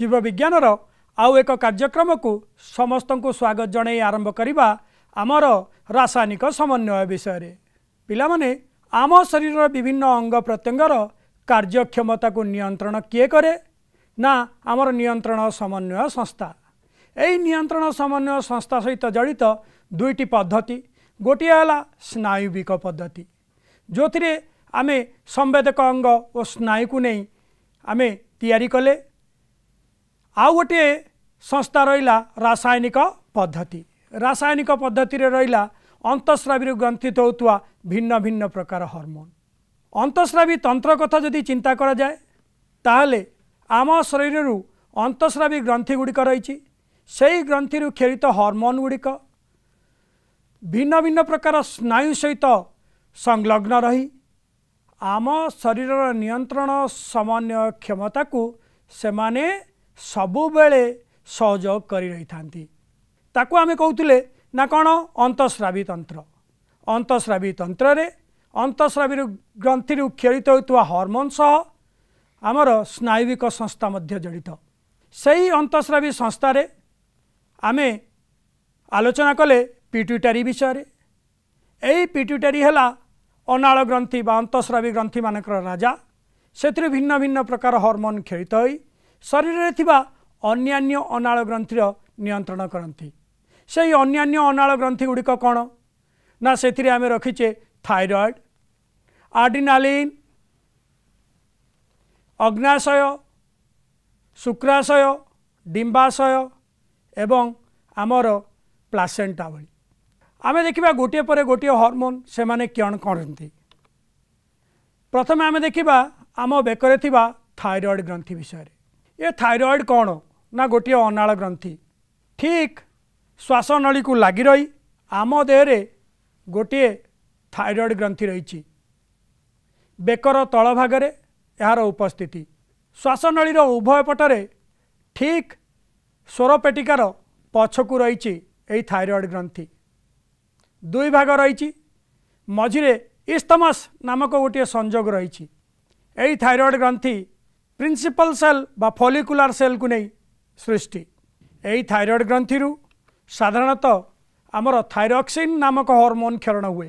ଜୀବବିଜ୍ଞାନର ଆଉ ଏକ କାର୍ଯ୍ୟକ୍ରମକୁ ସମସ୍ତଙ୍କୁ ସ୍ୱାଗତ ଜଣାଇ ଆରମ୍ଭ କରିବା ଆମର ରାସାୟନିକ ସମନ୍ୱୟ ବିଷୟରେ ପିଲାମାନେ ଆମ ଶରୀରର ବିଭିନ୍ନ ଅଙ୍ଗ ପ୍ରତ୍ୟଙ୍ଗର କାର୍ଯ୍ୟକ୍ଷମତାକୁ ନିୟନ୍ତ୍ରଣ କିଏ କରେ ନା ଆମର ନିୟନ୍ତ୍ରଣ ସମନ୍ୱୟ ସଂସ୍ଥା ଏହି ନିୟନ୍ତ୍ରଣ ସମନ୍ୱୟ ସଂସ୍ଥା ସହିତ ଜଡ଼ିତ ଦୁଇଟି ପଦ୍ଧତି ଗୋଟିଏ ହେଲା ସ୍ନାୟୁବିକ ପଦ୍ଧତି ଯେଉଁଥିରେ ଆମେ ସମ୍ବେଦକ ଅଙ୍ଗ ଓ ସ୍ନାୟୁକୁ ନେଇ ଆମେ ତିଆରି କଲେ ଆଉ ଗୋଟିଏ ସଂସ୍ଥା ରହିଲା ରାସାୟନିକ ପଦ୍ଧତି ରାସାୟନିକ ପଦ୍ଧତିରେ ରହିଲା ଅନ୍ତଃସ୍ରାବୀରୁ ଗ୍ରନ୍ଥିତ ହେଉଥିବା ଭିନ୍ନ ଭିନ୍ନ ପ୍ରକାର ହରମୋନ୍ ଅନ୍ତଃସ୍ରାବୀ ତନ୍ତ୍ର କଥା ଯଦି ଚିନ୍ତା କରାଯାଏ ତାହେଲେ ଆମ ଶରୀରରୁ ଅନ୍ତଃସ୍ରାବୀ ଗ୍ରନ୍ଥି ଗୁଡ଼ିକ ରହିଛି ସେହି ଗ୍ରନ୍ଥିରୁ କ୍ଷେଳିତ ହରମୋନ୍ ଗୁଡ଼ିକ ଭିନ୍ନ ଭିନ୍ନ ପ୍ରକାର ସ୍ନାୟୁ ସହିତ ସଂଲଗ୍ନ ରହି ଆମ ଶରୀରର ନିୟନ୍ତ୍ରଣ ସମନ୍ୱୟ କ୍ଷମତାକୁ ସେମାନେ ସବୁବେଳେ ସହଯୋଗ କରି ରହିଥାନ୍ତି ତାକୁ ଆମେ କହୁଥିଲେ ନା କ'ଣ ଅନ୍ତଃସ୍ରାବୀତନ୍ତ୍ର ଅନ୍ତଃସ୍ରାବୀତନ୍ତ୍ରରେ ଅନ୍ତଃସ୍ରାବୀରୁ ଗ୍ରନ୍ଥିରୁ କ୍ଷଳିତ ହେଉଥିବା ହରମୋନ୍ ସହ ଆମର ସ୍ନାୟୁବିକ ସଂସ୍ଥା ମଧ୍ୟ ଜଡ଼ିତ ସେହି ଅନ୍ତଃସ୍ରାବୀ ସଂସ୍ଥାରେ ଆମେ ଆଲୋଚନା କଲେ ପିଟ୍ୟୁଟାରୀ ବିଷୟରେ ଏହି ପିଟ୍ୟୁଟାରୀ ହେଲା ଅନାଳ ଗ୍ରନ୍ଥି ବା ଅନ୍ତଃସ୍ରାବୀ ଗ୍ରନ୍ଥିମାନଙ୍କର ରାଜା ସେଥିରେ ଭିନ୍ନ ଭିନ୍ନ ପ୍ରକାର ହରମୋନ୍ କ୍ଷଳିତ ହୋଇ ଶରୀରରେ ଥିବା ଅନ୍ୟାନ୍ୟ ଅନାଳ ଗ୍ରନ୍ଥିର ନିୟନ୍ତ୍ରଣ କରନ୍ତି ସେହି ଅନ୍ୟାନ୍ୟ ଅନାଳ ଗ୍ରନ୍ଥି ଗୁଡ଼ିକ କ'ଣ ନା ସେଥିରେ ଆମେ ରଖିଛେ ଥାଇରଏଡ଼୍ ଆଡ଼ିନାଲିନ୍ ଅଗ୍ନାଶୟ ଶୁକ୍ରାଶୟ ଡିମ୍ବାଶୟ ଏବଂ ଆମର ପ୍ଲାସେଣ୍ଟା ଭଳି ଆମେ ଦେଖିବା ଗୋଟିଏ ପରେ ଗୋଟିଏ ହରମୋନ୍ ସେମାନେ କ'ଣ କରନ୍ତି ପ୍ରଥମେ ଆମେ ଦେଖିବା ଆମ ବେକରେ ଥିବା ଥାଇରଏଡ଼୍ ଗ୍ରନ୍ଥି ବିଷୟରେ ଏ ଥାଇରଏଡ଼୍ କ'ଣ ନା ଗୋଟିଏ ଅନାଳ ଗ୍ରନ୍ଥି ଠିକ୍ ଶ୍ୱାସନଳୀକୁ ଲାଗି ରହି ଆମ ଦେହରେ ଗୋଟିଏ ଥାଇରଏଡ଼୍ ଗ୍ରନ୍ଥି ରହିଛି ବେକର ତଳ ଭାଗରେ ଏହାର ଉପସ୍ଥିତି ଶ୍ୱାସନଳୀର ଉଭୟ ପଟରେ ଠିକ୍ ସ୍ୱରପେଟିକାର ପଛକୁ ରହିଛି ଏହି ଥାଇରଏଡ଼୍ ଗ୍ରନ୍ଥି ଦୁଇ ଭାଗ ରହିଛି ମଝିରେ ଇସ୍ତମସ୍ ନାମକ ଗୋଟିଏ ସଂଯୋଗ ରହିଛି ଏହି ଥାଇରଏଡ଼୍ ଗ୍ରନ୍ଥି প্রিন্সিপাল সেল বা ফলিকুলার সেলকু নেই সৃষ্টি এই থাইরয়েড গ্রন্থি সাধারণত আমার থাইরক্সিন নামক হরমোন ক্ষরণ হুয়ে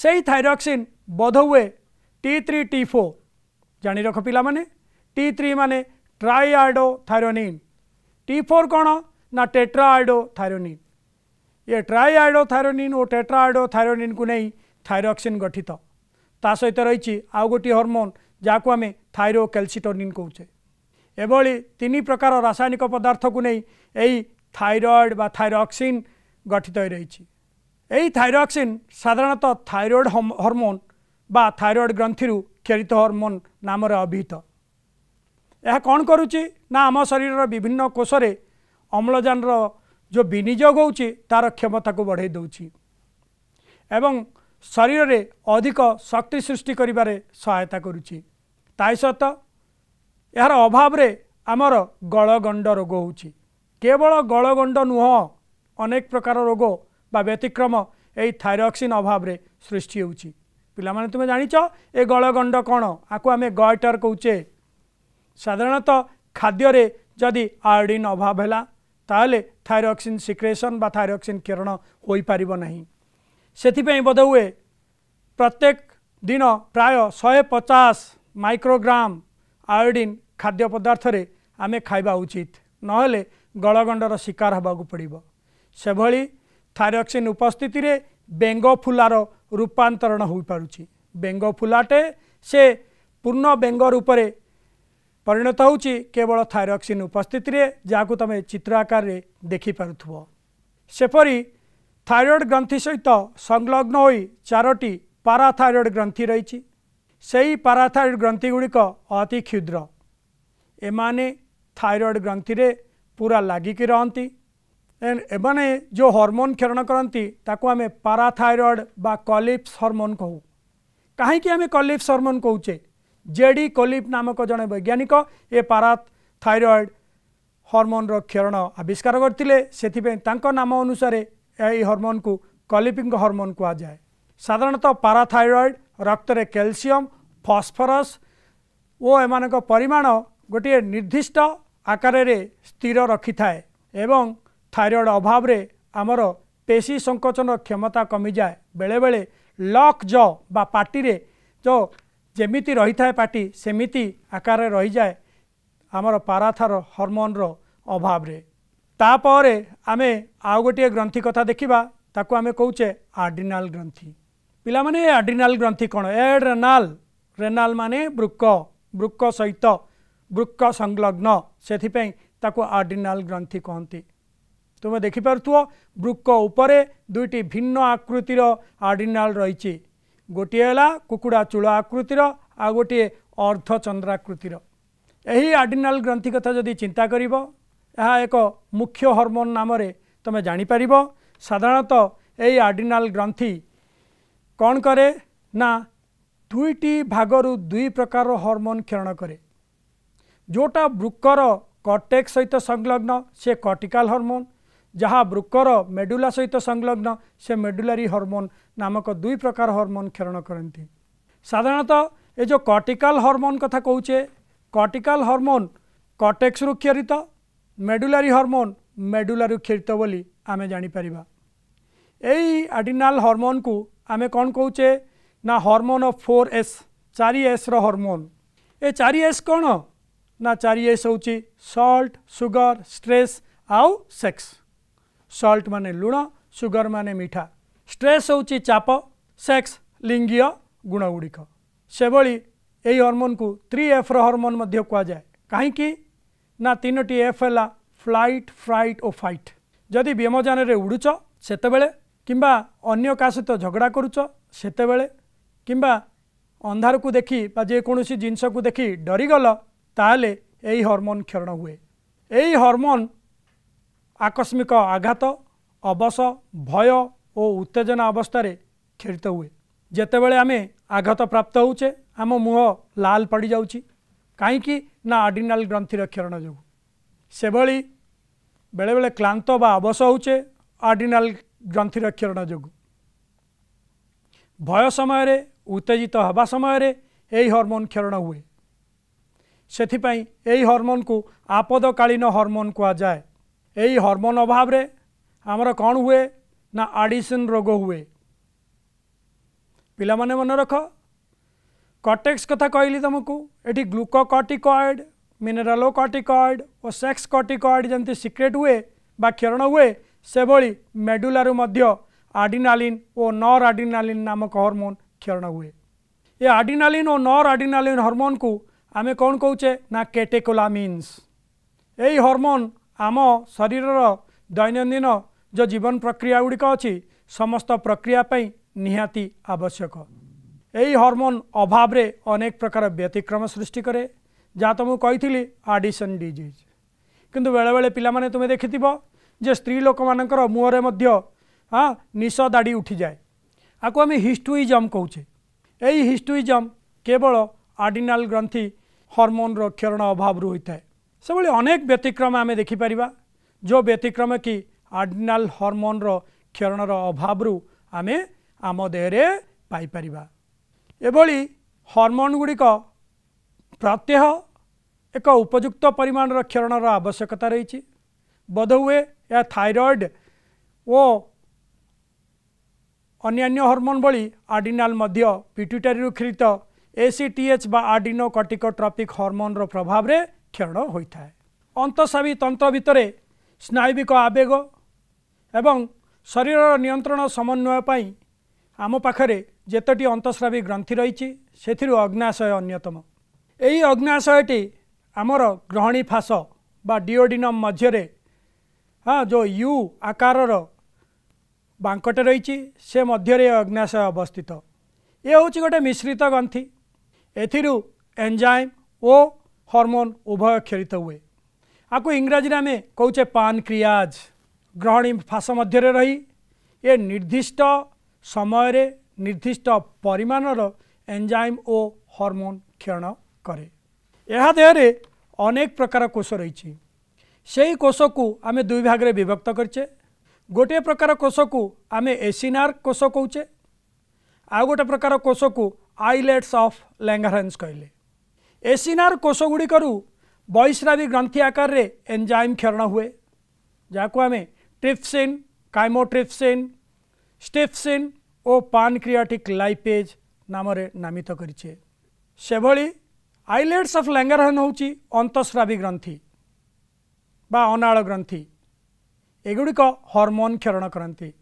সেই থাইরক্সিন বোধ হুয়ে টি থ্রি টি ফোর জাঁ রখ পিলা মানে টি থ্রি মানে ट्राइआडो थायरोनिन टी फोर कौन ना टेट्राआडो थायरोनिन ये ट्राइआडो थायरोनिन और टेट्राआडो थायरोनिन को नहीं थायरोक्सिन गठित ता सहित रही आउ गोटे हर्मोन ଯାହାକୁ ଆମେ ଥାଇରୋ କ୍ୟାଲସିଟୋନିନ୍ କହୁଛେ ଏଭଳି ତିନି ପ୍ରକାର ରାସାୟନିକ ପଦାର୍ଥକୁ ନେଇ ଏହି ଥାଇରଏଡ଼୍ ବା ଥାଇରକ୍ସିନ୍ ଗଠିତ ହୋଇ ରହିଛି ଏହି ଥାଇରକ୍ସିନ୍ ସାଧାରଣତଃ ଥାଇରଏଡ଼୍ ହରମୋନ୍ ବା ଥାଇରଏଡ଼୍ ଗ୍ରନ୍ଥିରୁ କ୍ଷରିତ ହରମୋନ୍ ନାମରେ ଅଭିହିତ ଏହା କ'ଣ କରୁଛି ନା ଆମ ଶରୀରର ବିଭିନ୍ନ କୋଷରେ ଅମ୍ଳଜାନର ଯେଉଁ ବିନିଯୋଗ ହେଉଛି ତା'ର କ୍ଷମତାକୁ ବଢ଼େଇ ଦେଉଛି ଏବଂ ଶରୀରରେ ଅଧିକ ଶକ୍ତି ସୃଷ୍ଟି କରିବାରେ ସହାୟତା କରୁଛି ତାହି ସତ ଏହାର ଅଭାବରେ ଆମର ଗଳଗଣ୍ଡ ରୋଗ ହେଉଛି କେବଳ ଗଳଗଣ୍ଡ ନୁହଁ ଅନେକ ପ୍ରକାର ରୋଗ ବା ବ୍ୟତିକ୍ରମ ଏହି ଥାଇରକ୍ସିନ୍ ଅଭାବରେ ସୃଷ୍ଟି ହେଉଛି ପିଲାମାନେ ତୁମେ ଜାଣିଛ ଏ ଗଳଗଣ୍ଡ କ'ଣ ଆକୁ ଆମେ ଗଏଟର କହୁଛେ ସାଧାରଣତଃ ଖାଦ୍ୟରେ ଯଦି ଆୟୋଡ଼ିନ୍ ଅଭାବ ହେଲା ତାହେଲେ ଥାଇରକ୍ସିନ୍ ସିକ୍ରେସନ୍ ବା ଥାଇରକ୍ସିନ୍ କିରଣ ହୋଇପାରିବ ନାହିଁ ସେଥିପାଇଁ ବୋଧହୁଏ ପ୍ରତ୍ୟେକ ଦିନ ପ୍ରାୟ ଶହେ ପଚାଶ ମାଇକ୍ରୋଗ୍ରାମ ଆୟୋଡ଼ିନ୍ ଖାଦ୍ୟ ପଦାର୍ଥରେ ଆମେ ଖାଇବା ଉଚିତ ନହେଲେ ଗଳଗଣ୍ଡର ଶିକାର ହେବାକୁ ପଡ଼ିବ ସେଭଳି ଥାଇରକ୍ସିନ୍ ଉପସ୍ଥିତିରେ ବେଙ୍ଗ ଫୁଲାର ରୂପାନ୍ତରଣ ହୋଇପାରୁଛି ବେଙ୍ଗ ଫୁଲାଟେ ସେ ପୂର୍ଣ୍ଣ ବେଙ୍ଗ ରୂପରେ ପରିଣତ ହେଉଛି କେବଳ ଥାଇରକ୍ସିନ୍ ଉପସ୍ଥିତିରେ ଯାହାକୁ ତୁମେ ଚିତ୍ର ଆକାରରେ ଦେଖିପାରୁଥିବ ସେପରି ଥାଇରଏଡ଼୍ ଗ୍ରନ୍ଥି ସହିତ ସଂଲଗ୍ନ ହୋଇ ଚାରୋଟି ପାରାଥାଇରଏଡ଼୍ ଗ୍ରନ୍ଥି ରହିଛି ସେହି ପାରାଥାଏଡ଼୍ ଗ୍ରନ୍ଥି ଗୁଡ଼ିକ ଅତି କ୍ଷୁଦ୍ର ଏମାନେ ଥାଇରଏଡ଼୍ ଗ୍ରନ୍ଥିରେ ପୁରା ଲାଗିକି ରହନ୍ତି ଏମାନେ ଯେଉଁ ହରମୋନ୍ କ୍ଷରଣ କରନ୍ତି ତାକୁ ଆମେ ପାରାଥାଇରଏଡ଼୍ ବା କଲିପ୍ସ ହରମୋନ୍ କହୁ କାହିଁକି ଆମେ କଲିପ୍ସ ହରମୋନ୍ କହୁଛେ ଜେ ଡି କଲିପ୍ ନାମକ ଜଣେ ବୈଜ୍ଞାନିକ ଏ ପାରାଥାଇରଏଡ଼୍ ହରମୋନ୍ର କ୍ଷରଣ ଆବିଷ୍କାର କରିଥିଲେ ସେଥିପାଇଁ ତାଙ୍କ ନାମ ଅନୁସାରେ ଏହି ହରମୋନ୍କୁ କଲିପିଙ୍କ ହରମୋନ୍ କୁହାଯାଏ ସାଧାରଣତଃ ପାରାଥାଇରଏଡ଼୍ ରକ୍ତରେ କ୍ୟାଲସିୟମ ଫସ୍ଫରସ୍ ଓ ଏମାନଙ୍କ ପରିମାଣ ଗୋଟିଏ ନିର୍ଦ୍ଦିଷ୍ଟ ଆକାରରେ ସ୍ଥିର ରଖିଥାଏ ଏବଂ ଥାଇରଏଡ଼୍ ଅଭାବରେ ଆମର ପେଶୀ ସଙ୍କୋଚନ କ୍ଷମତା କମିଯାଏ ବେଳେବେଳେ ଲକ୍ ଜ ବା ପାଟିରେ ଯେଉଁ ଯେମିତି ରହିଥାଏ ପାଟି ସେମିତି ଆକାରରେ ରହିଯାଏ ଆମର ପାରାଥର ହରମୋନ୍ର ଅଭାବରେ ତାପରେ ଆମେ ଆଉ ଗୋଟିଏ ଗ୍ରନ୍ଥି କଥା ଦେଖିବା ତାକୁ ଆମେ କହୁଛେ ଆର୍ଡ଼ିନାଲ ଗ୍ରନ୍ଥି ପିଲାମାନେ ଆଡ୍ରିନାଲ ଗ୍ରନ୍ଥି କ'ଣ ଏଡ୍ ରେନାଲ ରେନାଲ ମାନେ ବୃକ ବୃକ ସହିତ ବୃକ ସଂଲଗ୍ନ ସେଥିପାଇଁ ତାକୁ ଆଡ୍ରିନାଲ ଗ୍ରନ୍ଥି କହନ୍ତି ତୁମେ ଦେଖିପାରୁଥିବ ବୃକ ଉପରେ ଦୁଇଟି ଭିନ୍ନ ଆକୃତିର ଆଡ୍ରିନାଲ ରହିଛି ଗୋଟିଏ ହେଲା କୁକୁଡ଼ା ଚୂଳ ଆକୃତିର ଆଉ ଗୋଟିଏ ଅର୍ଦ୍ଧଚନ୍ଦ୍ରାକୃତିର ଏହି ଆଡ୍ରିନାଲ ଗ୍ରନ୍ଥି କଥା ଯଦି ଚିନ୍ତା କରିବ ଏହା ଏକ ମୁଖ୍ୟ ହରମୋନ୍ ନାମରେ ତୁମେ ଜାଣିପାରିବ ସାଧାରଣତଃ ଏହି ଆଡ୍ରିନାଲ ଗ୍ରନ୍ଥି କ'ଣ କରେ ନା ଦୁଇଟି ଭାଗରୁ ଦୁଇ ପ୍ରକାରର ହରମୋନ୍ କ୍ଷରଣ କରେ ଯେଉଁଟା ବୃକର କଟେକ୍ ସହିତ ସଂଲଗ୍ନ ସେ କର୍ଟିକାଲ୍ ହରମୋନ୍ ଯାହା ବୃକର ମେଡୁଲା ସହିତ ସଂଲଗ୍ନ ସେ ମେଡୁଲାରୀ ହରମୋନ୍ ନାମକ ଦୁଇ ପ୍ରକାର ହରମୋନ୍ କ୍ଷରଣ କରନ୍ତି ସାଧାରଣତଃ ଏ ଯେଉଁ କର୍ଟିକାଲ୍ ହରମୋନ୍ କଥା କହୁଛେ କର୍ଟିକାଲ୍ ହରମୋନ୍ କଟେକ୍ସରୁ କ୍ଷରିତ ମେଡୁଲାରୀ ହରମୋନ୍ ମେଡୁଲାରୁ କ୍ଷରିତ ବୋଲି ଆମେ ଜାଣିପାରିବା ଏଇ ଆଡିନାଲ୍ ହରମୋନ୍କୁ आम कौन कौचे ना हर्मोन फोर एस चार एस हर्मोन ए चार एस कौन ना चार एस हूँ सल्ट सुगर स्ट्रेस आउ सेक्स सल्ट मान लुण सुगर मान मीठा स्ट्रेस हूँ चाप सेक्स लिंगीय गुणगुड़िक से भली यही को थ्री एफ्र हर्मोन कहुए कहीं ना तीनो एफ है फ्लैट फ्राइट और फाइट जदि व्यमजान उड़ुच से কিংবা অন্য কাহা সহ ঝগড়া করুছ সেতবে কিংবা ଅନ୍ଧାରକୁ ଦେଖି ବା ଯେକୌଣସି ଜିନିଷକୁ ଦେଖି ଡରିଗଲ ତାହେଲେ ଏହି ହର୍ମୋନ୍ କ୍ଷରଣ ହୁଏ ଏହି ହର୍ମୋନ୍ ଆକସ୍ମିକ ଆଘାତ ଅବଶ ଭୟ ଓ ଉତ୍ତେଜନା ଅବସ୍ଥାରେ କ୍ଷରିତ ହୁଏ ଯେତେବେଳେ ଆମେ ଆଘାତ ପ୍ରାପ୍ତ ହେଉଛେ ଆମ ମୁହଁ ଲାଲ ପଡ଼ିଯାଉଛି କାହିଁକି ନା ଆଡ୍ରିନାଲ ଗ୍ରନ୍ଥିର କ୍ଷରଣ ଯୋଗୁଁ ସେଭଳି ବେଳେବେଳେ କ୍ଳାନ୍ତ ବା ଅବଶ ହେଉଛେ ଆଡ୍ରିନାଲ ଗ୍ରନ୍ଥିରକ୍ଷରଣ ଯୋଗୁଁ ଭୟ ସମୟରେ ଉତ୍ତେଜିତ ହେବା ସମୟରେ ଏହି ହରମୋନ୍ କ୍ଷରଣ ହୁଏ ସେଥିପାଇଁ ଏହି ହରମୋନ୍କୁ ଆପଦକାଳୀନ ହରମୋନ୍ କୁହାଯାଏ ଏହି ହରମୋନ୍ ଅଭାବରେ ଆମର କ'ଣ ହୁଏ ନା ଆଡ଼ିସନ୍ ରୋଗ ହୁଏ ପିଲାମାନେ ମନେ ରଖ କଟେକ୍ସ କଥା କହିଲି ତୁମକୁ ଏଠି ଗ୍ଲୁକୋକଟିକଏଡ଼ ମିନେରାଲୋକଟିକଏଡ଼ ଓ ସେକ୍ସ କଟିକଏଡ଼ ଯେମିତି ସିକ୍ରେଟ୍ ହୁଏ ବା କ୍ଷରଣ ହୁଏ ସେଭଳି ମେଡୁଲାରୁ ମଧ୍ୟ ଆଡିନାଲିନ୍ ଓ ନର୍ ଆଡିନାଲିନ୍ ନାମକ ହରମୋନ୍ କ୍ଷରଣ ହୁଏ ଏ ଆଡିନାଲିନ୍ ଓ ନର୍ ଆଡିନାଲିନ୍ ହରମୋନ୍କୁ ଆମେ କ'ଣ କହୁଛେ ନା କେଟେକୋଲାମିନ୍ସ ଏଇ ହରମୋନ୍ ଆମ ଶରୀରର ଦୈନନ୍ଦିନ ଯେଉଁ ଜୀବନ ପ୍ରକ୍ରିୟା ଗୁଡ଼ିକ ଅଛି ସମସ୍ତ ପ୍ରକ୍ରିୟା ପାଇଁ ନିହାତି ଆବଶ୍ୟକ ଏହି ହରମୋନ୍ ଅଭାବରେ ଅନେକ ପ୍ରକାର ବ୍ୟତିକ୍ରମ ସୃଷ୍ଟି କରେ ଯାହା ତ ମୁଁ କହିଥିଲି ଆଡ଼ିସନ୍ ଡିଜିଜ୍ କିନ୍ତୁ ବେଳେବେଳେ ପିଲାମାନେ ତୁମେ ଦେଖିଥିବ ଯେ ସ୍ତ୍ରୀ ଲୋକମାନଙ୍କର ମୁହଁରେ ମଧ୍ୟ ହଁ ନିଶ ଦାଢ଼ି ଉଠିଯାଏ ଆକୁ ଆମେ ହିଷ୍ଟୁଇଜମ୍ କହୁଛେ ଏଇ ହିଷ୍ଟୁଇଜମ୍ କେବଳ ଆର୍ଡିନାଲ୍ ଗ୍ରନ୍ଥି ହର୍ମୋନ୍ର କ୍ଷରଣ ଅଭାବରୁ ହୋଇଥାଏ ସେଭଳି ଅନେକ ବ୍ୟତିକ୍ରମ ଆମେ ଦେଖିପାରିବା ଯେଉଁ ବ୍ୟତିକ୍ରମ କି ଆର୍ଡିନାଲ୍ ହର୍ମୋନ୍ର କ୍ଷରଣର ଅଭାବରୁ ଆମେ ଆମ ଦେହରେ ପାଇପାରିବା ଏଭଳି ହର୍ମୋନ୍ ଗୁଡ଼ିକ ପ୍ରତ୍ୟହ ଏକ ଉପଯୁକ୍ତ ପରିମାଣର କ୍ଷରଣର ଆବଶ୍ୟକତା ରହିଛି ବୋଧହୁଏ ଏହା ଥାଇରଏଡ଼୍ ଓ ଅନ୍ୟାନ୍ୟ ହରମୋନ୍ ଭଳି ଆର୍ଡ଼ିନାଲ୍ ମଧ୍ୟ ପିଟ୍ୟୁଟାରୀ ଉଖିରିତ ଏ ସି ଟି ଏଚ୍ ବା ଆର୍ଡ଼ିନୋ କଟିକୋଟ୍ରପିକ୍ ହରମୋନ୍ର ପ୍ରଭାବରେ କ୍ଷରଣ ହୋଇଥାଏ ଅନ୍ତଃସାବୀ ତନ୍ତ୍ର ଭିତରେ ସ୍ନାୟୁବିକ ଆବେଗ ଏବଂ ଶରୀରର ନିୟନ୍ତ୍ରଣ ସମନ୍ୱୟ ପାଇଁ ଆମ ପାଖରେ ଯେତୋଟି ଅନ୍ତଃସ୍ରାବୀ ଗ୍ରନ୍ଥି ରହିଛି ସେଥିରୁ ଅଗ୍ନାଶୟ ଅନ୍ୟତମ ଏହି ଅଗ୍ନାଶୟଟି ଆମର ଗ୍ରହଣୀ ଫାସ ବା ଡିଓଡ଼ିନମ୍ ମଧ୍ୟରେ ହଁ ଯେଉଁ ୟୁ ଆକାରର ବାଙ୍କଟେ ରହିଛି ସେ ମଧ୍ୟରେ ଅଗ୍ନାଶୟ ଅବସ୍ଥିତ ଏ ହେଉଛି ଗୋଟେ ମିଶ୍ରିତ ଗନ୍ଥି ଏଥିରୁ ଏନ୍ଜାଇମ୍ ଓ ହରମୋନ୍ ଉଭୟ କ୍ଷରିତ ହୁଏ ଆକୁ ଇଂରାଜୀରେ ଆମେ କହୁଛେ ପାନ୍ କ୍ରିଆଜ୍ ଗ୍ରହଣୀ ଫାସ ମଧ୍ୟରେ ରହି ଏ ନିର୍ଦ୍ଦିଷ୍ଟ ସମୟରେ ନିର୍ଦ୍ଦିଷ୍ଟ ପରିମାଣର ଏନ୍ଜାଇମ୍ ଓ ହରମୋନ୍ କ୍ଷୟଣ କରେ ଏହା ଦେହରେ ଅନେକ ପ୍ରକାର କୋଷ ରହିଛି সেই কোষকু আমি দুই ভাগে বিভক্ত করছে গোটিয়ে প্রকার কোষকু আমি এসিনার কোষ কৌছে আউ গোটে প্রকার কোষকু আইলেটস অফ ল্যাঙ্গারেন্স কহিলে এসিনার কোষগুড়িকর বৈস্রাবী গ্রন্থি আকারে এনজাইম ক্ষরণ হুয়ে যা আমি ট্রিপসিন কাইমোট্রিপসিন স্টিপসিন ও পানক্রিয়াটিক লাইপেজ নামে নামিত করেছে সেভাবে আইলেটস অফ ল্যাঙ্গারহন হচ্ছে অন্তঃস্রাবী গ্রন্থি अनाल ग्रंथि एगुड़िक हरमोन क्षरण करती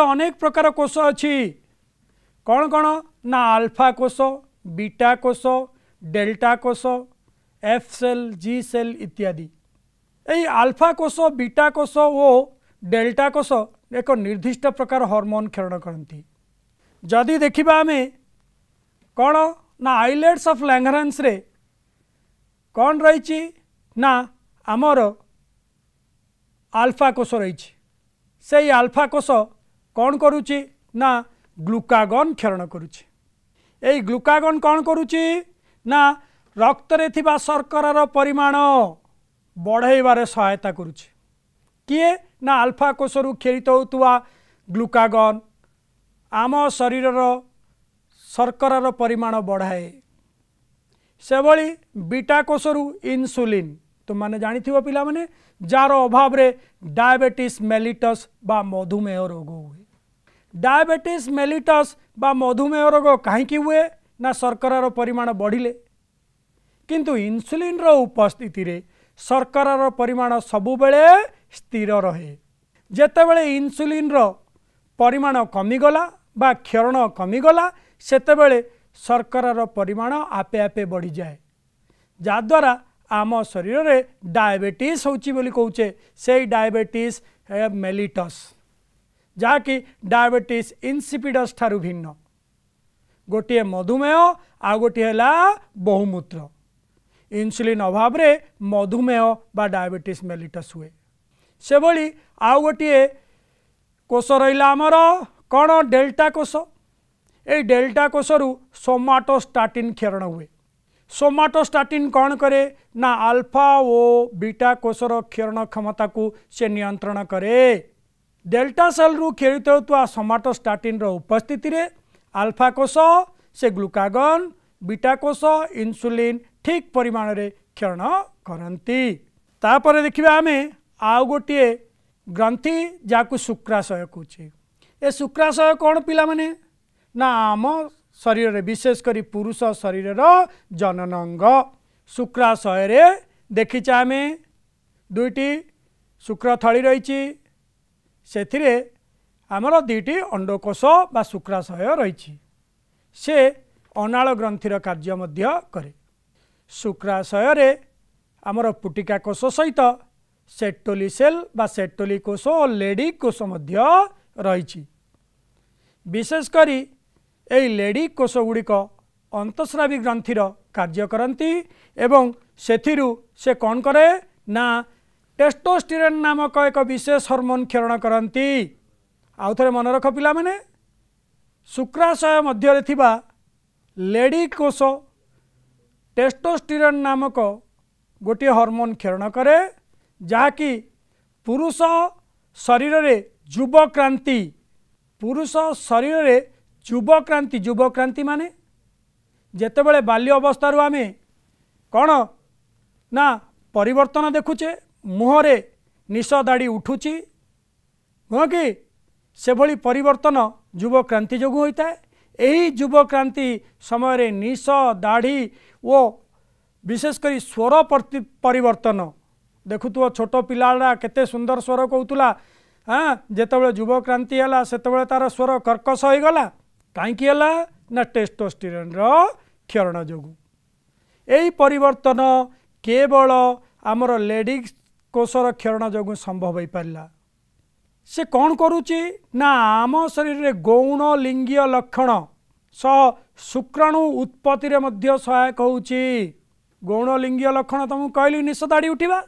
अनेक प्रकार कोष अच्छी कण कण ना आल्फा कोष बीटा कोष डेल्टा कोष एफ सेल जी सेल इत्यादि यही आल्फा कोष बीटा कोष और डेल्टा कोष एक निर्दिष्ट प्रकार हरमोन क्षरण करती जदि देखा आम कण ना आईलेट्स अफ लैंग्रेन्स कौन रही ना ଆମର ଆଲଫା କୋଷ ରହିଛି ସେଇ ଆଲଫା କୋଷ କ'ଣ କରୁଛି ନା ଗ୍ଲୁକାଗନ୍ କ୍ଷରଣ କରୁଛି ଏଇ ଗ୍ଲୁକାଗନ୍ କ'ଣ କରୁଛି ନା ରକ୍ତରେ ଥିବା ଶର୍କରାର ପରିମାଣ ବଢ଼େଇବାରେ ସହାୟତା କରୁଛି କିଏ ନା ଆଲଫା କୋଷରୁ କ୍ଷରିତ ହେଉଥିବା ଗ୍ଲୁକାଗନ୍ ଆମ ଶରୀରର ଶର୍କରାର ପରିମାଣ ବଢ଼ାଏ ସେଭଳି ବିଟା କୋଷରୁ ଇନ୍ସୁଲିନ୍ ତୁମମାନେ ଜାଣିଥିବ ପିଲାମାନେ ଯାହାର ଅଭାବରେ ଡାଇବେଟିସ୍ ମେଲିଟସ୍ ବା ମଧୁମେହ ରୋଗ ହୁଏ ଡାଇବେଟିସ୍ ମେଲିଟସ୍ ବା ମଧୁମେହ ରୋଗ କାହିଁକି ହୁଏ ନା ଶର୍କରାର ପରିମାଣ ବଢ଼ିଲେ କିନ୍ତୁ ଇନ୍ସୁଲିନ୍ର ଉପସ୍ଥିତିରେ ଶର୍କରାର ପରିମାଣ ସବୁବେଳେ ସ୍ଥିର ରହେ ଯେତେବେଳେ ଇନ୍ସୁଲିନ୍ର ପରିମାଣ କମିଗଲା ବା କ୍ଷରଣ କମିଗଲା ସେତେବେଳେ ଶର୍କରାର ପରିମାଣ ଆପେ ଆପେ ବଢ଼ିଯାଏ ଯାହାଦ୍ୱାରା ଆମ ଶରୀରରେ ଡାଇବେଟିସ୍ ହେଉଛି ବୋଲି କହୁଛେ ସେଇ ଡାଇବେଟିସ୍ ମେଲିଟସ୍ ଯାହାକି ଡାଇବେଟିସ୍ ଇନ୍ସିପିଡସ୍ ଠାରୁ ଭିନ୍ନ ଗୋଟିଏ ମଧୁମେହ ଆଉ ଗୋଟିଏ ହେଲା ବହୁମୂତ୍ର ଇନ୍ସୁଲିନ୍ ଅଭାବରେ ମଧୁମେହ ବା ଡାଇବେଟିସ୍ ମେଲିଟସ୍ ହୁଏ ସେଭଳି ଆଉ ଗୋଟିଏ କୋଷ ରହିଲା ଆମର କ'ଣ ଡେଲ୍ଟା କୋଷ ଏଇ ଡେଲ୍ଟା କୋଷରୁ ସୋମାଟୋ ଷ୍ଟାଟିନ୍ କ୍ଷରଣ ହୁଏ ସୋମାଟୋଷ୍ଟାଟିନ୍ କ'ଣ କରେ ନା ଆଲଫା ଓ ବିଟା କୋଷର କ୍ଷରଣ କ୍ଷମତାକୁ ସେ ନିୟନ୍ତ୍ରଣ କରେ ଡେଲ୍ଟା ସେଲ୍ରୁ କ୍ଷରିତ ହେଉଥିବା ସୋମାଟୋଷ୍ଟାଟିନ୍ର ଉପସ୍ଥିତିରେ ଆଲଫା କୋଷ ସେ ଗ୍ଲୁକାଗନ୍ ବିଟା କୋଷ ଇନ୍ସୁଲିନ୍ ଠିକ୍ ପରିମାଣରେ କ୍ଷରଣ କରନ୍ତି ତାପରେ ଦେଖିବା ଆମେ ଆଉ ଗୋଟିଏ ଗ୍ରନ୍ଥି ଯାହାକୁ ଶୁକ୍ରାଶୟ କହୁଛି ଏ ଶୁକ୍ରାଶୟ କ'ଣ ପିଲାମାନେ ନା ଆମ ଶରୀରରେ ବିଶେଷ କରି ପୁରୁଷ ଶରୀରର ଜନନ ଅଙ୍ଗ ଶୁକ୍ରାଶୟରେ ଦେଖିଛେ ଆମେ ଦୁଇଟି ଶୁକ୍ରଥଳି ରହିଛି ସେଥିରେ ଆମର ଦୁଇଟି ଅଣ୍ଡକୋଷ ବା ଶୁକ୍ରାଶୟ ରହିଛି ସେ ଅନାଳ ଗ୍ରନ୍ଥିର କାର୍ଯ୍ୟ ମଧ୍ୟ କରେ ଶୁକ୍ରାଶୟରେ ଆମର ପୁଟିକା କୋଷ ସହିତ ସେଟୋଲି ସେଲ୍ ବା ସେଟୋଲି କୋଷ ଓ ଲେଡ଼ି କୋଷ ମଧ୍ୟ ରହିଛି ବିଶେଷ କରି ଏହି ଲେଡ଼ି କୋଷ ଗୁଡ଼ିକ ଅନ୍ତଃସ୍ରାବୀ ଗ୍ରନ୍ଥିର କାର୍ଯ୍ୟ କରନ୍ତି ଏବଂ ସେଥିରୁ ସେ କ'ଣ କରେ ନା ଟେଷ୍ଟୋଷ୍ଟିରେନ୍ ନାମକ ଏକ ବିଶେଷ ହର୍ମୋନ୍ କ୍ଷରଣ କରନ୍ତି ଆଉ ଥରେ ମନେ ରଖ ପିଲାମାନେ ଶୁକ୍ରାଶୟ ମଧ୍ୟରେ ଥିବା ଲେଡ଼ି କୋଷ ଟେଷ୍ଟୋଷ୍ଟିରେନ୍ ନାମକ ଗୋଟିଏ ହର୍ମୋନ୍ କ୍ଷରଣ କରେ ଯାହାକି ପୁରୁଷ ଶରୀରରେ ଯୁବକ୍ରାନ୍ତି ପୁରୁଷ ଶରୀରରେ ଯୁବକ୍ରାନ୍ତି ଯୁବକ୍ରାନ୍ତିମାନେ ଯେତେବେଳେ ବାଲ୍ୟ ଅବସ୍ଥାରୁ ଆମେ କ'ଣ ନା ପରିବର୍ତ୍ତନ ଦେଖୁଛେ ମୁହଁରେ ନିଶ ଦାଢ଼ି ଉଠୁଛି ନୁହଁ କି ସେଭଳି ପରିବର୍ତ୍ତନ ଯୁବକ୍ରାନ୍ତି ଯୋଗୁଁ ହୋଇଥାଏ ଏହି ଯୁବକ୍ରାନ୍ତି ସମୟରେ ନିଶ ଦାଢ଼ି ଓ ବିଶେଷ କରି ସ୍ୱର ପରିବର୍ତ୍ତନ ଦେଖୁଥିବ ଛୋଟ ପିଲାଟା କେତେ ସୁନ୍ଦର ସ୍ୱର କହୁଥିଲା ହଁ ଯେତେବେଳେ ଯୁବକ୍ରାନ୍ତି ହେଲା ସେତେବେଳେ ତା'ର ସ୍ୱର କର୍କଶ ହୋଇଗଲା କାହିଁକି ହେଲା ନା ଟେଷ୍ଟୋଷ୍ଟିରନ୍ର କ୍ଷରଣ ଯୋଗୁଁ ଏହି ପରିବର୍ତ୍ତନ କେବଳ ଆମର ଲେଡ଼ିଜ୍ କୋଷର କ୍ଷରଣ ଯୋଗୁଁ ସମ୍ଭବ ହୋଇପାରିଲା ସେ କ'ଣ କରୁଛି ନା ଆମ ଶରୀରରେ ଗୌଣ ଲିଙ୍ଗୀୟ ଲକ୍ଷଣ ସହ ଶୁକ୍ରାଣୁ ଉତ୍ପତ୍ତିରେ ମଧ୍ୟ ସହାୟକ ହେଉଛି ଗୌଣ ଲିଙ୍ଗୀୟ ଲକ୍ଷଣ ତୁମକୁ କହିଲି ନିଶଦାଡ଼ି ଉଠିବା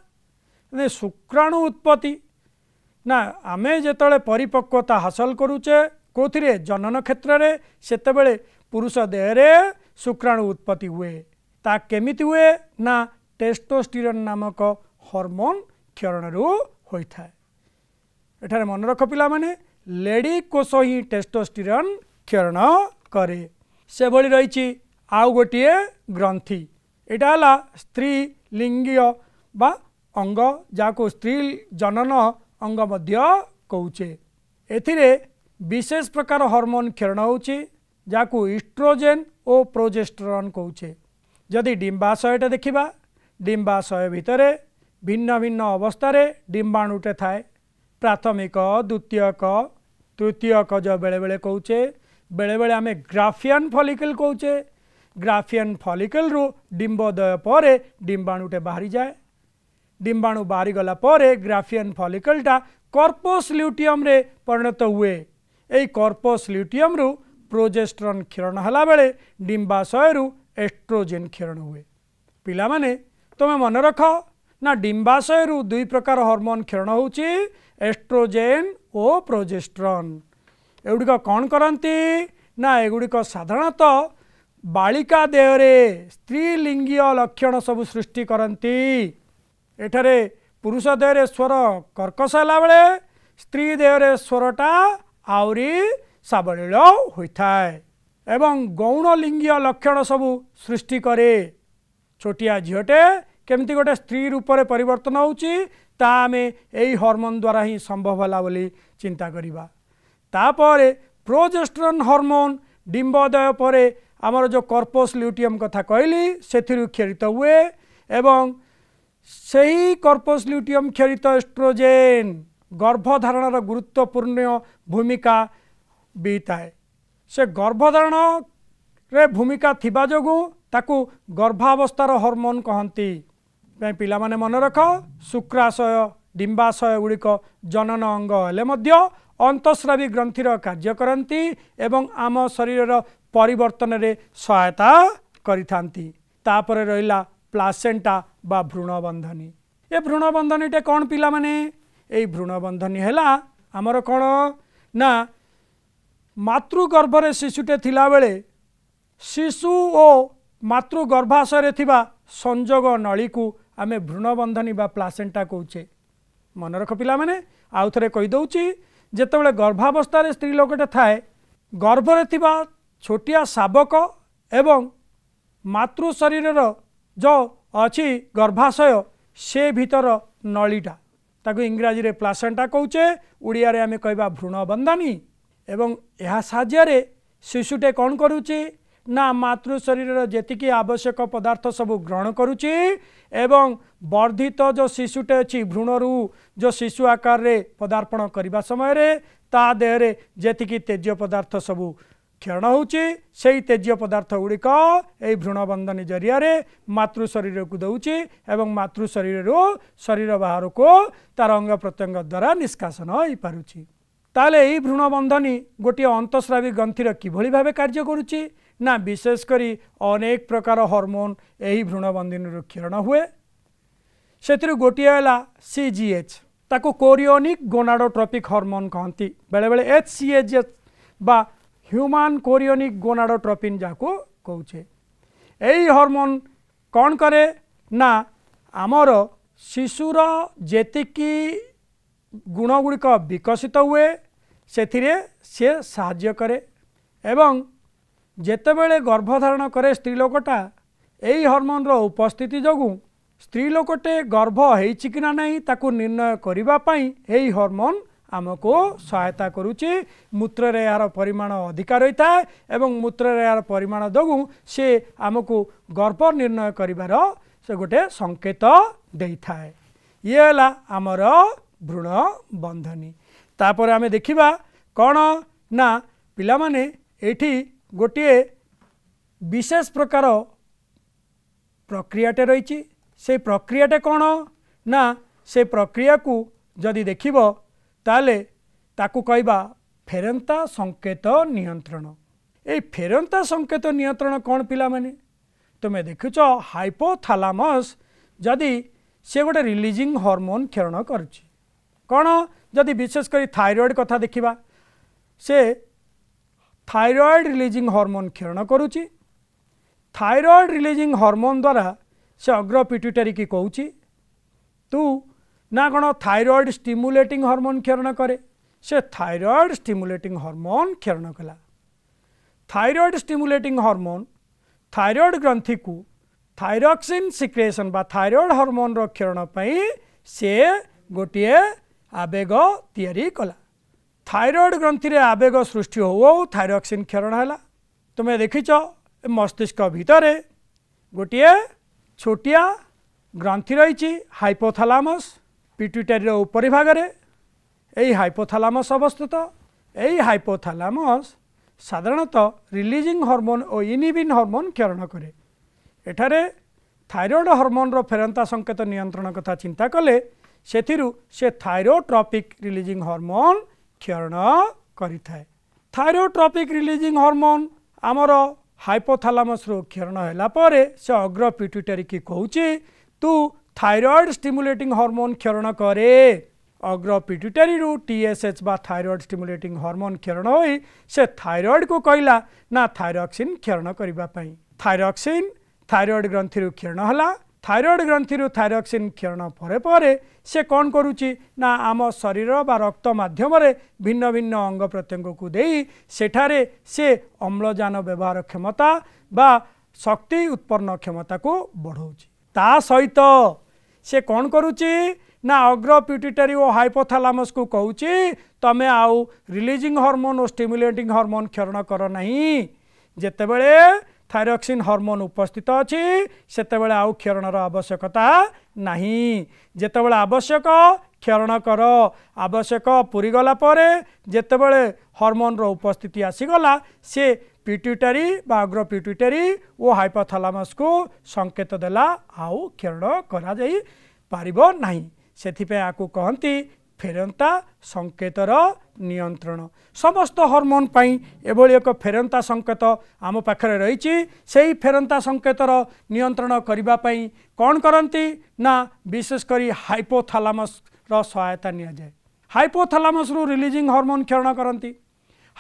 ଶୁକ୍ରାଣୁ ଉତ୍ପତ୍ତି ନା ଆମେ ଯେତେବେଳେ ପରିପକ୍ୱତା ହାସଲ କରୁଛେ କେଉଁଥିରେ ଜନନ କ୍ଷେତ୍ରରେ ସେତେବେଳେ ପୁରୁଷ ଦେହରେ ଶୁକ୍ରାଣୁ ଉତ୍ପତ୍ତି ହୁଏ ତା କେମିତି ହୁଏ ନା ଟେଷ୍ଟୋଷ୍ଟିରନ୍ ନାମକ ହରମୋନ୍ କ୍ଷରଣରୁ ହୋଇଥାଏ ଏଠାରେ ମନେ ରଖ ପିଲାମାନେ ଲେଡ଼ି କୋଷ ହିଁ ଟେଷ୍ଟୋଷ୍ଟିରନ୍ କ୍ଷରଣ କରେ ସେଭଳି ରହିଛି ଆଉ ଗୋଟିଏ ଗ୍ରନ୍ଥି ଏଇଟା ହେଲା ସ୍ତ୍ରୀ ଲିଙ୍ଗୀୟ ବା ଅଙ୍ଗ ଯାହାକୁ ସ୍ତ୍ରୀ ଜନନ ଅଙ୍ଗ ମଧ୍ୟ କହୁଛେ ଏଥିରେ विशेष प्रकार हर्मोन क्षरण होस्ट्रोजेन और प्रोजेस्टरन कौचे जदि डिंबाशयटे देखा डिम्बाशय भितर भिन्न भिन्न अवस्था डिम्बाणुटे थाए प्राथमिक द्वितीयक तृतीयक जो बेले बेले कौचे बेले बेले आम ग्राफियन फलिकल कौचे ग्राफियन फलिकल रु डिम्बोदय पर डिंबाणुटे बाहरी जाए डिंबाणु बाहरी गला पर ग्राफियन फलिकलटा कर्पोस ल्यूटियम परिणत हुए এই কর্পস লিউটিয়ামু প্রোজেস্ট্রন ক্ষীণ হলা বেড়ে ডিম্বাশয়ু এস্ট্রোজেন ক্ষীণ হুয়ে পিলা মানে তুমি মনে রখ না ডিম্বাশয়ু দুই প্রকার হরমোন ক্ষীণ হচ্ছে এস্ট্রোজেন ও প্রোজেস্ট্রন এগুড়ি কণ করতে না এগুড়ি সাধারণত বাড়িকা দেহরে স্ত্রীলিঙ্গীয় লক্ষণ সবু সৃষ্টি করতে এখানে পুরুষ দেহরে স্বর কর্কশ হলা বেড়ে স্ত্রী দেহরে স্বরটা ଆହୁରି ସାବଳୀଳ ହୋଇଥାଏ ଏବଂ ଗୌଣ ଲିଙ୍ଗୀୟ ଲକ୍ଷଣ ସବୁ ସୃଷ୍ଟି କରେ ଛୋଟିଆ ଝିଅଟେ କେମିତି ଗୋଟେ ସ୍ତ୍ରୀ ରୂପରେ ପରିବର୍ତ୍ତନ ହେଉଛି ତାହା ଆମେ ଏହି ହରମୋନ୍ ଦ୍ୱାରା ହିଁ ସମ୍ଭବ ହେଲା ବୋଲି ଚିନ୍ତା କରିବା ତାପରେ ପ୍ରୋଜେଷ୍ଟ୍ରନ୍ ହରମୋନ୍ ଡିମ୍ବଦୟ ପରେ ଆମର ଯେଉଁ କର୍ପସ୍ ଲ୍ୟୁଟିୟମ୍ କଥା କହିଲି ସେଥିରୁ କ୍ଷରିତ ହୁଏ ଏବଂ ସେହି କର୍ପସ୍ ଲ୍ୟୁଟିୟମ୍ କ୍ଷରିତ ଏଷ୍ଟ୍ରୋଜେନ୍ ଗର୍ଭଧାରଣର ଗୁରୁତ୍ୱପୂର୍ଣ୍ଣ ଭୂମିକା ବି ଥାଏ ସେ ଗର୍ଭଧାରଣରେ ଭୂମିକା ଥିବା ଯୋଗୁଁ ତାକୁ ଗର୍ଭାବସ୍ଥାର ହରମୋନ୍ କହନ୍ତି ପାଇଁ ପିଲାମାନେ ମନେ ରଖ ଶୁକ୍ରାଶୟ ଡିମ୍ବାଶୟ ଗୁଡ଼ିକ ଜନନ ଅଙ୍ଗ ହେଲେ ମଧ୍ୟ ଅନ୍ତଃସ୍ରାବୀ ଗ୍ରନ୍ଥିର କାର୍ଯ୍ୟ କରନ୍ତି ଏବଂ ଆମ ଶରୀରର ପରିବର୍ତ୍ତନରେ ସହାୟତା କରିଥାନ୍ତି ତାପରେ ରହିଲା ପ୍ଲାସେଣ୍ଟା ବା ଭ୍ରୂଣବନ୍ଧନୀ ଏ ଭ୍ରୂଣବନ୍ଧନୀଟା କ'ଣ ପିଲାମାନେ ଏଇ ଭ୍ରୂଣବନ୍ଧନୀ ହେଲା ଆମର କ'ଣ ନା ମାତୃଗର୍ଭରେ ଶିଶୁଟେ ଥିଲାବେଳେ ଶିଶୁ ଓ ମାତୃଗର୍ଭାଶୟରେ ଥିବା ସଂଯୋଗ ନଳୀକୁ ଆମେ ଭ୍ରୂଣବନ୍ଧନୀ ବା ପ୍ଲାସେଣ୍ଟା କହୁଛେ ମନେ ରଖ ପିଲାମାନେ ଆଉ ଥରେ କହିଦେଉଛି ଯେତେବେଳେ ଗର୍ଭାବସ୍ଥାରେ ସ୍ତ୍ରୀ ଲୋକଟେ ଥାଏ ଗର୍ଭରେ ଥିବା ଛୋଟିଆ ଶାବକ ଏବଂ ମାତୃ ଶରୀରର ଯେଉଁ ଅଛି ଗର୍ଭାଶୟ ସେ ଭିତର ନଳୀଟା ତାକୁ ଇଂରାଜୀରେ ପ୍ଲାସେଣ୍ଟା କହୁଛେ ଓଡ଼ିଆରେ ଆମେ କହିବା ଭୃଣ ବନ୍ଦାନୀ ଏବଂ ଏହା ସାହାଯ୍ୟରେ ଶିଶୁଟେ କ'ଣ କରୁଛି ନା ମାତୃ ଶରୀରର ଯେତିକି ଆବଶ୍ୟକ ପଦାର୍ଥ ସବୁ ଗ୍ରହଣ କରୁଛି ଏବଂ ବର୍ଦ୍ଧିତ ଯେଉଁ ଶିଶୁଟେ ଅଛି ଭ୍ରୂଣରୁ ଯେଉଁ ଶିଶୁ ଆକାରରେ ପଦାର୍ପଣ କରିବା ସମୟରେ ତା ଦେହରେ ଯେତିକି ତେଜ ପଦାର୍ଥ ସବୁ କ୍ଷଣ ହେଉଛି ସେହି ତେଜୀୟ ପଦାର୍ଥ ଗୁଡ଼ିକ ଏହି ଭ୍ରୂଣବନ୍ଧନୀ ଜରିଆରେ ମାତୃ ଶରୀରକୁ ଦେଉଛି ଏବଂ ମାତୃ ଶରୀରରୁ ଶରୀର ବାହାରକୁ ତା'ର ଅଙ୍ଗ ପ୍ରତ୍ୟଙ୍ଗ ଦ୍ୱାରା ନିଷ୍କାସନ ହୋଇପାରୁଛି ତାହେଲେ ଏହି ଭ୍ରୂଣବନ୍ଧନୀ ଗୋଟିଏ ଅନ୍ତଃସ୍ରାବୀ ଗ୍ରନ୍ଥିର କିଭଳି ଭାବେ କାର୍ଯ୍ୟ କରୁଛି ନା ବିଶେଷ କରି ଅନେକ ପ୍ରକାର ହରମୋନ୍ ଏହି ଭ୍ରୂଣବନ୍ଧନୀରୁ କ୍ଷୀରଣ ହୁଏ ସେଥିରୁ ଗୋଟିଏ ହେଲା ସି ଜି ଏଚ୍ ତାକୁ କୋରିଓନିକ୍ ଗୋନାଡ଼ୋଟ୍ରପିକ୍ ହରମୋନ୍ କହନ୍ତି ବେଳେବେଳେ ଏଚ୍ ସି ଏଚ୍ ବା ହ୍ୟୁମାନ୍ କୋରିଓନିକ୍ ଗୋନାଡ଼ୋଟ୍ରପିନ୍ ଯାହାକୁ କହୁଛେ ଏଇ ହର୍ମୋନ୍ କ'ଣ କରେ ନା ଆମର ଶିଶୁର ଯେତିକି ଗୁଣଗୁଡ଼ିକ ବିକଶିତ ହୁଏ ସେଥିରେ ସିଏ ସାହାଯ୍ୟ କରେ ଏବଂ ଯେତେବେଳେ ଗର୍ଭଧାରଣ କରେ ସ୍ତ୍ରୀ ଲୋକଟା ଏଇ ହର୍ମୋନ୍ର ଉପସ୍ଥିତି ଯୋଗୁଁ ସ୍ତ୍ରୀ ଲୋକଟେ ଗର୍ଭ ହେଇଛି କି ନା ନାହିଁ ତାକୁ ନିର୍ଣ୍ଣୟ କରିବା ପାଇଁ ଏହି ହର୍ମୋନ୍ ଆମକୁ ସହାୟତା କରୁଛି ମୂତ୍ରରେ ଏହାର ପରିମାଣ ଅଧିକ ରହିଥାଏ ଏବଂ ମୂତ୍ରରେ ଏହାର ପରିମାଣ ଯୋଗୁଁ ସେ ଆମକୁ ଗର୍ବ ନିର୍ଣ୍ଣୟ କରିବାର ସେ ଗୋଟିଏ ସଙ୍କେତ ଦେଇଥାଏ ଇଏ ହେଲା ଆମର ଭୃଣ ବନ୍ଧନୀ ତାପରେ ଆମେ ଦେଖିବା କ'ଣ ନା ପିଲାମାନେ ଏଇଠି ଗୋଟିଏ ବିଶେଷ ପ୍ରକାର ପ୍ରକ୍ରିୟାଟେ ରହିଛି ସେ ପ୍ରକ୍ରିୟାଟେ କ'ଣ ନା ସେ ପ୍ରକ୍ରିୟାକୁ ଯଦି ଦେଖିବ ତାହେଲେ ତାକୁ କହିବା ଫେରନ୍ତା ସଙ୍କେତ ନିୟନ୍ତ୍ରଣ ଏଇ ଫେରନ୍ତା ସଙ୍କେତ ନିୟନ୍ତ୍ରଣ କ'ଣ ପିଲାମାନେ ତୁମେ ଦେଖୁଛ ହାଇପୋଥାଲାମସ୍ ଯଦି ସେ ଗୋଟେ ରିଲିଜିଂ ହରମୋନ୍ କ୍ଷରଣ କରୁଛି କ'ଣ ଯଦି ବିଶେଷ କରି ଥାଇରଏଡ଼୍ କଥା ଦେଖିବା ସେ ଥାଇରଏଡ଼୍ ରିଲିଜିଂ ହରମୋନ୍ କ୍ଷରଣ କରୁଛି ଥାଇରଏଡ଼୍ ରିଲିଜିଂ ହରମୋନ୍ ଦ୍ୱାରା ସେ ଅଗ୍ର ପିଟ୍ୟୁଟାରୀକି କହୁଛି ତୁ ना कौन थायरएड स्टिमुलेटिंग हरमोन क्षरण करे से थायरएड स्टिमुलेटिंग हर्मोन क्षरण कला थायरएड स्टिमुलेटिंग हर्मोन थायरएड ग्रंथि को थायरक्सीन सिक्रेसन बा थायरएड हर्मोन क्षरण से गोटे आवेग या कला थायरएड ग्रंथि आवेग सृष्टि हो हो क्षरण है तुम्हें देखिच मस्तिष्क भितर गोटे छोटिया ग्रंथि रही हाइपोथलामस পিটুইটারির উপরিভাগে এই হাইপোথ্যালামস অবস্থিত এই হাইপোথ্যালামস সাধারণত রিলিজিং হরমোন ও ইনিবিন হরমোন ক্ষরণ করে এঠারে থাইরয়েড হরমোনর ফেরন্তা সংকেত নিয়ন্ত্রণ কথা চিন্তা কলে সেথিরু সে থাইরোট্রপিক রিলিজিং হরমোন ক্ষরণ করে থাকে থাইরোট্রপিক রিলিজিং হরমোন আমার হাইপোথালামসরু ক্ষরণ হলাপরে সে অগ্র পিটুইটারি কি কৌচি তু ଥାଇରଏଡ଼୍ ଷ୍ଟିମୁଲେଟିଂ ହରମୋନ୍ କ୍ଷରଣ କରେ ଅଗ୍ର ପିଟ୍ୟୁଟାରୀରୁ ଟିଏସ୍ଏଚ୍ ବା ଥାଇରଏଡ଼୍ ଷ୍ଟିମୁଲେଟିଂ ହରମୋନ୍ କ୍ଷରଣ ହୋଇ ସେ ଥାଇରଏଡ଼୍କୁ କହିଲା ନା ଥାଇରକ୍ସିନ୍ କ୍ଷରଣ କରିବା ପାଇଁ ଥାଇରକ୍ସିନ୍ ଥାଇରଏଡ଼୍ ଗ୍ରନ୍ଥିରୁ କ୍ଷରଣ ହେଲା ଥାଇରଏଡ଼୍ ଗ୍ରନ୍ଥିରୁ ଥାଇରକ୍ସିନ୍ କ୍ଷରଣ ପରେ ପରେ ସେ କ'ଣ କରୁଛି ନା ଆମ ଶରୀର ବା ରକ୍ତ ମାଧ୍ୟମରେ ଭିନ୍ନ ଭିନ୍ନ ଅଙ୍ଗ ପ୍ରତ୍ୟଙ୍ଗକୁ ଦେଇ ସେଠାରେ ସେ ଅମ୍ଳଜାନ ବ୍ୟବହାର କ୍ଷମତା ବା ଶକ୍ତି ଉତ୍ପନ୍ନ କ୍ଷମତାକୁ ବଢ଼ଉଛି ତା ସହିତ ସେ କ'ଣ କରୁଛି ନା ଅଗ୍ର ପ୍ୟୁଟିଟାରୀ ଓ ହାଇପୋଥାଲାମସ୍କୁ କହୁଛି ତୁମେ ଆଉ ରିଲିଜିଂ ହରମୋନ୍ ଓ ଷ୍ଟିମୁଲେଟିଂ ହରମୋନ୍ କ୍ଷରଣ କର ନାହିଁ ଯେତେବେଳେ ଥାଇରକ୍ସିନ୍ ହରମୋନ୍ ଉପସ୍ଥିତ ଅଛି ସେତେବେଳେ ଆଉ କ୍ଷରଣର ଆବଶ୍ୟକତା ନାହିଁ ଯେତେବେଳେ ଆବଶ୍ୟକ କ୍ଷରଣ କର ଆବଶ୍ୟକ ପୁରିଗଲା ପରେ ଯେତେବେଳେ ହରମୋନ୍ର ଉପସ୍ଥିତି ଆସିଗଲା ସେ पिट्युटरी बा अग्र पिट्युटरी ओ हाइपथलामस को संकेत देला आउ क्षरण करा जाई पारिबो नाही सेथिपे आकु कहंती फेरंता संकेतर नियंत्रण समस्त हार्मोन पई एबोली एक फेरंता संकेत आमो पाखरे रहिची सेही फेरंता संकेतर नियंत्रण करबा पई कोन करंती ना विशेष करी हाइपोथलामस रो सहायता निया जाय हाइपोथलामस रो रिलीजिंग हार्मोन क्षरण करंती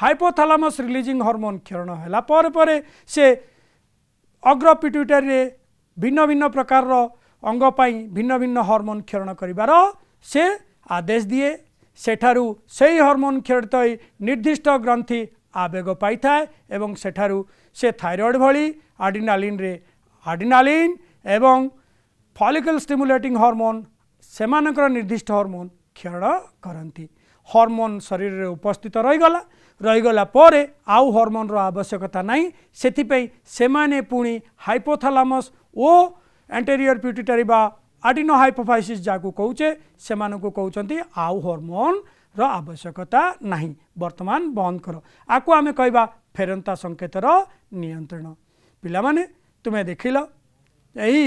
ହାଇପୋଥାଲାମସ୍ ରିଲିଜିଂ ହରମୋନ୍ କ୍ଷରଣ ହେଲା ପରେ ପରେ ସେ ଅଗ୍ର ପିଟ୍ୟୁଟାରୀରେ ଭିନ୍ନ ଭିନ୍ନ ପ୍ରକାରର ଅଙ୍ଗ ପାଇଁ ଭିନ୍ନ ଭିନ୍ନ ହରମୋନ୍ କ୍ଷରଣ କରିବାର ସେ ଆଦେଶ ଦିଏ ସେଠାରୁ ସେହି ହରମୋନ୍ କ୍ଷରିତ ନିର୍ଦ୍ଦିଷ୍ଟ ଗ୍ରନ୍ଥି ଆବେଗ ପାଇଥାଏ ଏବଂ ସେଠାରୁ ସେ ଥାଇରଏଡ଼୍ ଭଳି ଆଡ଼ିନାଲିନ୍ରେ ଆଡ଼ିନାଲିନ୍ ଏବଂ ଫଲିକଲ୍ ଷ୍ଟିମୁଲେଟିଂ ହରମୋନ୍ ସେମାନଙ୍କର ନିର୍ଦ୍ଦିଷ୍ଟ ହରମୋନ୍ କ୍ଷରଣ କରନ୍ତି ହରମୋନ୍ ଶରୀରରେ ଉପସ୍ଥିତ ରହିଗଲା रहिगलाप आउ हर्मोन र आवश्यकता नै सथ पि हाइपोथालस ओ एटेरियर प्युटिटर आटिनो हपोफाइसिस जाछेसँग आउ हर्मोन र आवश्यकता नै बर्तमान बन्दको आमे कता सङ्केत र नियन्त्रण पहिला तमे देखि यही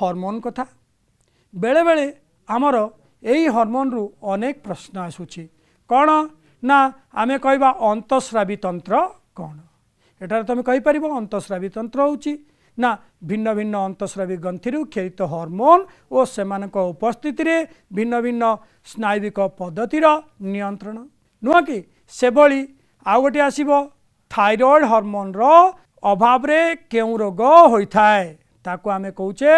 हर्मोन कथा बेला बेला आमर ए हर्मोन रु अनेक प्रश्न आसु क ନା ଆମେ କହିବା ଅନ୍ତଃସ୍ରାବୀ ତନ୍ତ୍ର କ'ଣ ଏଠାରେ ତୁମେ କହିପାରିବ ଅନ୍ତଃସ୍ରାବୀ ତନ୍ତ୍ର ହେଉଛି ନା ଭିନ୍ନ ଭିନ୍ନ ଅନ୍ତଃସ୍ରାବୀ ଗ୍ରନ୍ଥିରୁ କ୍ଷରିତ ହର୍ମୋନ୍ ଓ ସେମାନଙ୍କ ଉପସ୍ଥିତିରେ ଭିନ୍ନ ଭିନ୍ନ ସ୍ନାୟବିକ ପଦ୍ଧତିର ନିୟନ୍ତ୍ରଣ ନୁହଁ କି ସେଭଳି ଆଉ ଗୋଟେ ଆସିବ ଥାଇରଏଡ଼ ହର୍ମୋନ୍ର ଅଭାବରେ କେଉଁ ରୋଗ ହୋଇଥାଏ ତାକୁ ଆମେ କହୁଛେ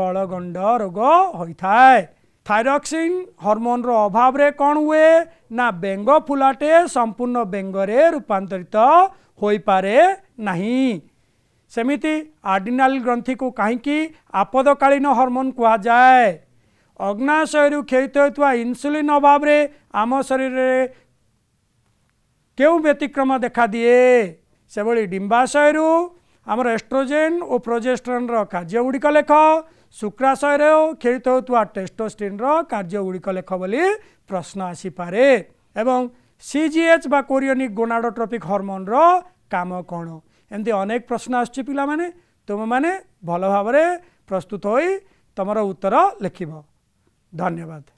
ଗଳଗଣ୍ଡ ରୋଗ ହୋଇଥାଏ ଥାଇରକ୍ସିନ୍ ହର୍ମୋନ୍ର ଅଭାବରେ କ'ଣ ହୁଏ ନା ବେଙ୍ଗ ଫୁଲାଟେ ସମ୍ପୂର୍ଣ୍ଣ ବେଙ୍ଗରେ ରୂପାନ୍ତରିତ ହୋଇପାରେ ନାହିଁ ସେମିତି ଆଡ଼ିନାଲ ଗ୍ରନ୍ଥିକୁ କାହିଁକି ଆପଦକାଳୀନ ହର୍ମୋନ୍ କୁହାଯାଏ ଅଗ୍ନାଶୟରୁ କ୍ଷୟିତ ହେଉଥିବା ଇନ୍ସୁଲିନ୍ ଅଭାବରେ ଆମ ଶରୀରରେ କେଉଁ ବ୍ୟତିକ୍ରମ ଦେଖାଦିଏ ସେଭଳି ଡିମ୍ବାଶୟରୁ ଆମର ଏଷ୍ଟ୍ରୋଜେନ୍ ଓ ପ୍ରୋଜେଷ୍ଟ୍ରନ୍ର ଗୁଡ଼ିକ ଲେଖ ଶୁକ୍ରାଶୟରେ କ୍ଷରିତ ହେଉଥିବା ଟେଷ୍ଟୋଷ୍ଟିନ୍ର କାର୍ଯ୍ୟଗୁଡ଼ିକ ଲେଖ ବୋଲି ପ୍ରଶ୍ନ ଆସିପାରେ ଏବଂ ସି ଜି ଏଚ୍ ବା କୋରିଓନିକ୍ ଗୋନାଡ଼ୋଟ୍ରପିକ୍ ହରମୋନ୍ର କାମ କ'ଣ ଏମିତି ଅନେକ ପ୍ରଶ୍ନ ଆସୁଛି ପିଲାମାନେ ତୁମେମାନେ ଭଲ ଭାବରେ ପ୍ରସ୍ତୁତ ହୋଇ ତୁମର ଉତ୍ତର ଲେଖିବ ଧନ୍ୟବାଦ